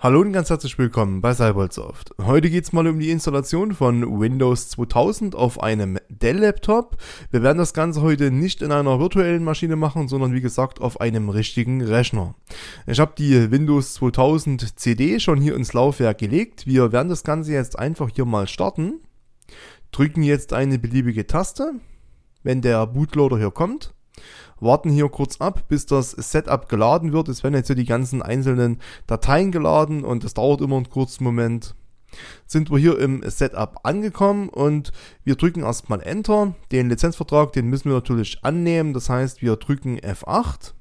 Hallo und ganz herzlich willkommen bei Cybersoft. Heute geht's mal um die Installation von Windows 2000 auf einem Dell-Laptop. Wir werden das Ganze heute nicht in einer virtuellen Maschine machen, sondern wie gesagt auf einem richtigen Rechner. Ich habe die Windows 2000 CD schon hier ins Laufwerk gelegt. Wir werden das Ganze jetzt einfach hier mal starten. Drücken jetzt eine beliebige Taste, wenn der Bootloader hier kommt warten hier kurz ab, bis das Setup geladen wird. Es werden jetzt hier die ganzen einzelnen Dateien geladen und das dauert immer einen kurzen Moment sind wir hier im Setup angekommen und wir drücken erstmal Enter. Den Lizenzvertrag, den müssen wir natürlich annehmen. Das heißt, wir drücken F8.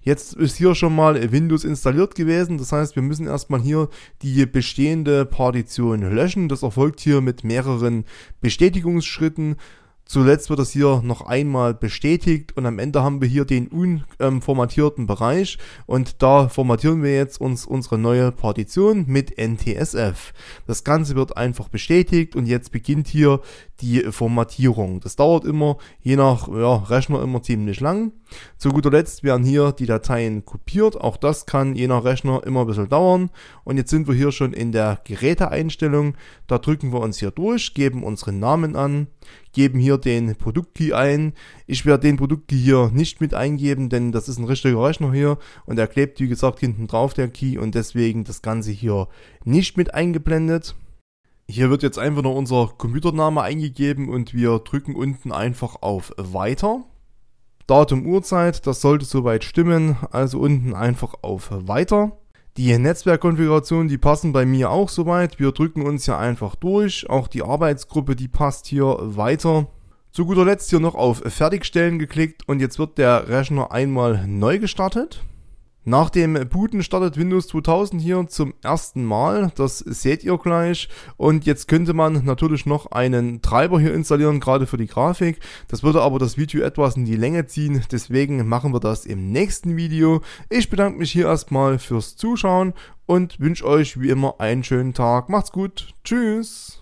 Jetzt ist hier schon mal Windows installiert gewesen. Das heißt, wir müssen erstmal hier die bestehende Partition löschen. Das erfolgt hier mit mehreren Bestätigungsschritten. Zuletzt wird das hier noch einmal bestätigt und am Ende haben wir hier den unformatierten ähm, Bereich und da formatieren wir jetzt uns unsere neue Partition mit NTSF. Das Ganze wird einfach bestätigt und jetzt beginnt hier die Formatierung. Das dauert immer, je nach ja, Rechner immer ziemlich lang. Zu guter Letzt werden hier die Dateien kopiert. Auch das kann je nach Rechner immer ein bisschen dauern. Und jetzt sind wir hier schon in der Geräteeinstellung. Da drücken wir uns hier durch, geben unseren Namen an, geben hier den Produktkey ein. Ich werde den Produktkey hier nicht mit eingeben, denn das ist ein richtiger Rechner hier und er klebt wie gesagt hinten drauf der Key und deswegen das Ganze hier nicht mit eingeblendet. Hier wird jetzt einfach nur unser Computername eingegeben und wir drücken unten einfach auf Weiter. Datum, Uhrzeit, das sollte soweit stimmen. Also unten einfach auf Weiter. Die Netzwerkkonfigurationen, die passen bei mir auch soweit. Wir drücken uns hier einfach durch. Auch die Arbeitsgruppe, die passt hier weiter. Zu guter Letzt hier noch auf Fertigstellen geklickt und jetzt wird der Rechner einmal neu gestartet. Nach dem Booten startet Windows 2000 hier zum ersten Mal, das seht ihr gleich. Und jetzt könnte man natürlich noch einen Treiber hier installieren, gerade für die Grafik. Das würde aber das Video etwas in die Länge ziehen, deswegen machen wir das im nächsten Video. Ich bedanke mich hier erstmal fürs Zuschauen und wünsche euch wie immer einen schönen Tag. Macht's gut, tschüss!